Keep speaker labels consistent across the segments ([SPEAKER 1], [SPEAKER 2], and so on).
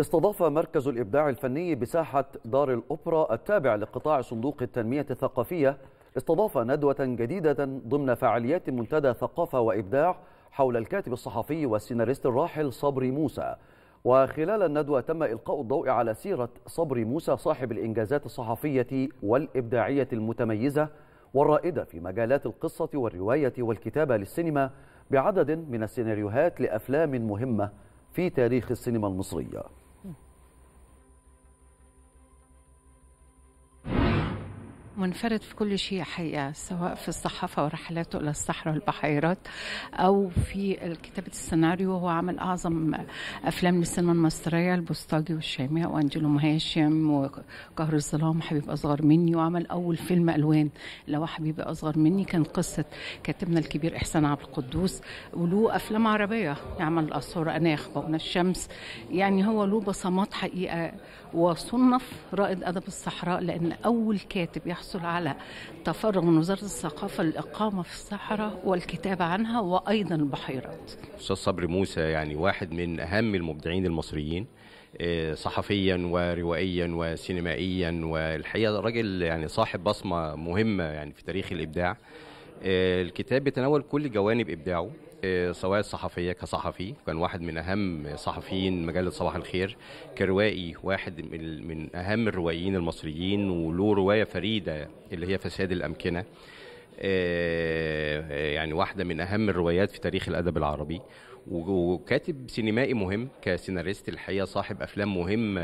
[SPEAKER 1] استضاف مركز الإبداع الفني بساحة دار الأوبرا التابع لقطاع صندوق التنمية الثقافية استضاف ندوة جديدة ضمن فعاليات منتدى ثقافة وإبداع حول الكاتب الصحفي والسيناريست الراحل صبري موسى وخلال الندوة تم إلقاء الضوء على سيرة صبري موسى صاحب الإنجازات الصحفية والإبداعية المتميزة والرائدة في مجالات القصة والرواية والكتابة للسينما بعدد من السيناريوهات لأفلام مهمة في تاريخ السينما المصرية
[SPEAKER 2] منفرد في كل شيء حقيقة سواء في الصحافة ورحلاته إلى الصحراء والبحيرات أو في كتابة السيناريو هو عمل أعظم أفلام للسينما المصرية البوسطجي والشامية وأنجلو هاشم وقهر الظلام حبيب أصغر مني وعمل أول فيلم ألوان لو حبيبي أصغر مني كان قصة كاتبنا الكبير إحسان عبد القدوس وله أفلام عربية يعمل الأسطورة أناخ بؤنا الشمس يعني هو له بصمات حقيقة وصنف رائد أدب الصحراء لأن أول كاتب يحصل تحصل على تفرغ من وزاره الثقافه للاقامه في الصحراء والكتابه عنها وايضا البحيرات.
[SPEAKER 3] استاذ صبري موسى يعني واحد من اهم المبدعين المصريين آه، صحفيا وروائيا وسينمائيا والحقيقه راجل يعني صاحب بصمه مهمه يعني في تاريخ الابداع. آه، الكتاب بيتناول كل جوانب ابداعه آه، سواء الصحفيه كصحفي كان واحد من اهم صحفيين مجله صباح الخير كروائي واحد من اهم الروائيين المصريين وله روايه فريده اللي هي فساد الامكنه آه، يعني واحدة من أهم الروايات في تاريخ الأدب العربي وكاتب سينمائي مهم كسيناريست الحقيقة صاحب أفلام مهم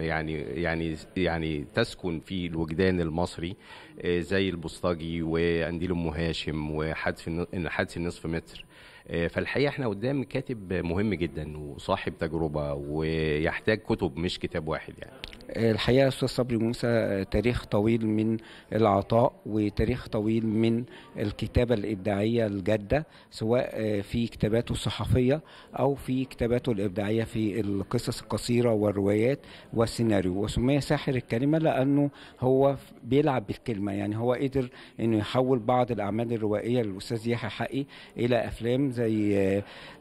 [SPEAKER 3] يعني يعني يعني تسكن في الوجدان المصري آه، زي البوسطجي وقنديل أم هاشم وحادث النصف متر آه، فالحقيقه احنا قدام كاتب مهم جدا وصاحب تجربه ويحتاج كتب مش كتاب واحد يعني
[SPEAKER 4] الحقيقه استاذ صبري موسى تاريخ طويل من العطاء وتاريخ طويل من الكتابه الابداعيه الجاده سواء آه، في كتاباته الصحفيه او في كتاباته الابداعيه في القصص القصيره والروايات والسيناريو وسمي ساحر الكلمه لانه هو بيلعب بالكلمه يعني هو قدر انه يحول بعض الاعمال الروائيه للاستاذ يحيى حقي الى افلام زي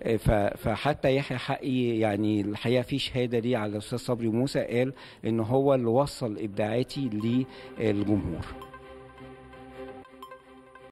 [SPEAKER 4] آه، فحتى يحيى حقي يعني الحقيقه في شهاده ليه على الاستاذ صبري موسى قال إن لأنه هو اللي وصل ابداعاتي للجمهور